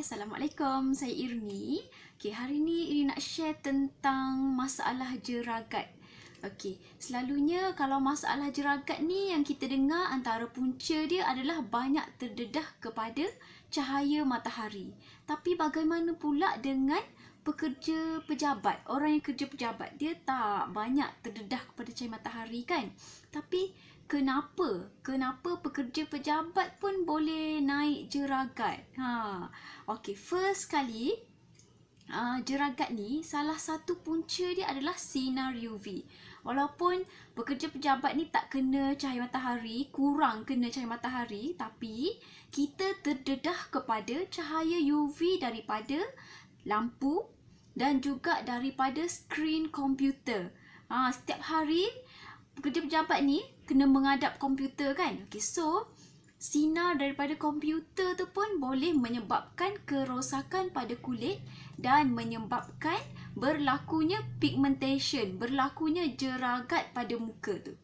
Assalamualaikum, saya Irni. Okay, hari ni Irni nak share tentang masalah jeragat Okey, selalunya kalau masalah jeragat ni yang kita dengar antara punca dia adalah banyak terdedah kepada cahaya matahari. Tapi bagaimana pula dengan pekerja pejabat, orang yang kerja pejabat, dia tak banyak terdedah kepada cahaya matahari kan? Tapi kenapa? Kenapa pekerja pejabat pun boleh naik jeragat? Ha. Okey, first kali uh, jeragat ni salah satu punca dia adalah sinar UV. Walaupun pekerja pejabat ni tak kena cahaya matahari, kurang kena cahaya matahari, tapi kita terdedah kepada cahaya UV daripada lampu dan juga daripada skrin komputer. Ah setiap hari pekerja pejabat ni kena mengadap komputer kan. Okay, so sinar daripada komputer tu pun boleh menyebabkan kerosakan pada kulit dan menyebabkan berlakunya pigmentation, berlakunya jeragat pada muka tu.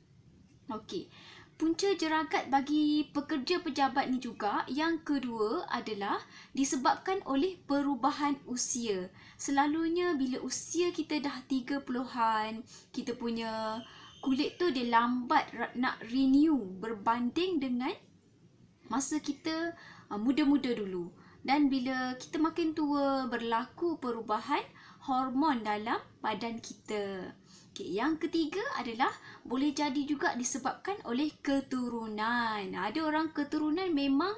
Okey. Punca jeragat bagi pekerja pejabat ni juga yang kedua adalah disebabkan oleh perubahan usia. Selalunya bila usia kita dah 30-an, kita punya kulit tu dia lambat nak renew berbanding dengan masa kita uh, muda-muda dulu dan bila kita makin tua berlaku perubahan hormon dalam badan kita. Okay, yang ketiga adalah boleh jadi juga disebabkan oleh keturunan. Ada orang keturunan memang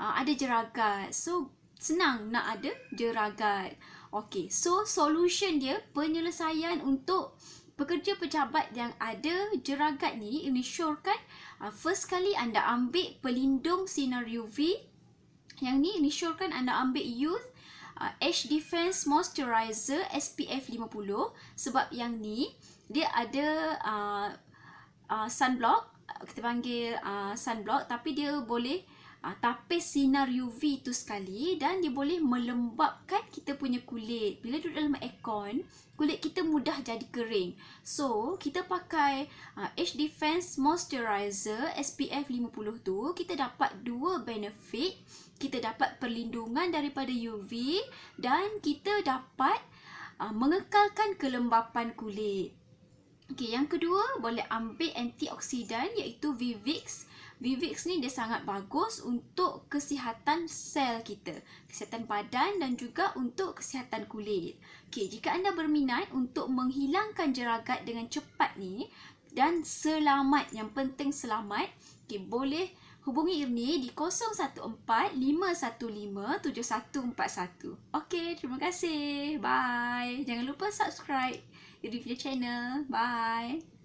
uh, ada jeragat. So senang nak ada jeragat. Okay, so solution dia penyelesaian untuk pekerja pejabat yang ada jeragat ni ini sure uh, first kali anda ambil pelindung sinar UV yang ni ini sure anda ambil youth uh, Ash uh, Defense Moisturizer SPF 50 sebab yang ni dia ada uh, uh, sunblock kita panggil uh, sunblock tapi dia boleh uh, uh, ah, tapis sinar UV tu sekali dan dia boleh melembabkan kita punya kulit. Bila duduk dalam aircon, kulit kita mudah jadi kering. So, kita pakai Age uh, Defense Moisturizer SPF 50 tu, kita dapat dua benefit. Kita dapat perlindungan daripada UV dan kita dapat uh, mengekalkan kelembapan kulit. Okay, yang kedua, boleh ambil antioksidan iaitu Vivix Vivix ni dia sangat bagus untuk kesihatan sel kita, kesihatan badan dan juga untuk kesihatan kulit. Okey, jika anda berminat untuk menghilangkan jeragat dengan cepat ni dan selamat, yang penting selamat, okey boleh hubungi Irni di 0145157141. 515 Okey, terima kasih. Bye. Jangan lupa subscribe Irni channel. Bye.